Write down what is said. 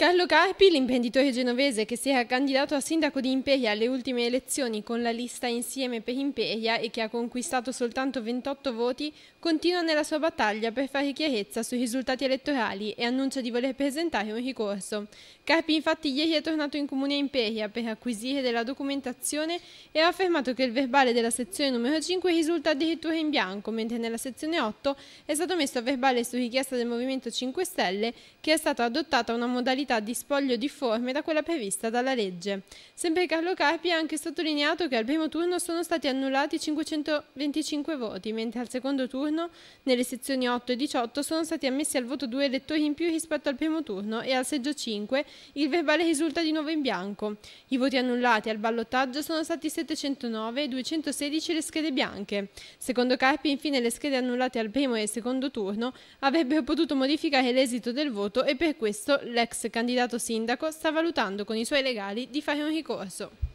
Carlo Carpi, l'imprenditore genovese che si era candidato a sindaco di Imperia alle ultime elezioni con la lista Insieme per Imperia e che ha conquistato soltanto 28 voti, continua nella sua battaglia per fare chiarezza sui risultati elettorali e annuncia di voler presentare un ricorso. Carpi infatti ieri è tornato in comune a Imperia per acquisire della documentazione e ha affermato che il verbale della sezione numero 5 risulta addirittura in bianco, mentre nella sezione 8 è stato messo a verbale su richiesta del Movimento 5 Stelle che è stata adottata una modalità modalità di spoglio difforme da quella prevista dalla legge. Sempre Carlo Carpi ha anche sottolineato che al primo turno sono stati annullati 525 voti, mentre al secondo turno, nelle sezioni 8 e 18, sono stati ammessi al voto due elettori in più rispetto al primo turno e al seggio 5 il verbale risulta di nuovo in bianco. I voti annullati al ballottaggio sono stati 709 e 216 le schede bianche. Secondo Carpi, infine, le schede annullate al primo e secondo turno avrebbero potuto modificare l'esito del voto e per questo l'ex candidato candidato sindaco, sta valutando con i suoi legali di fare un ricorso.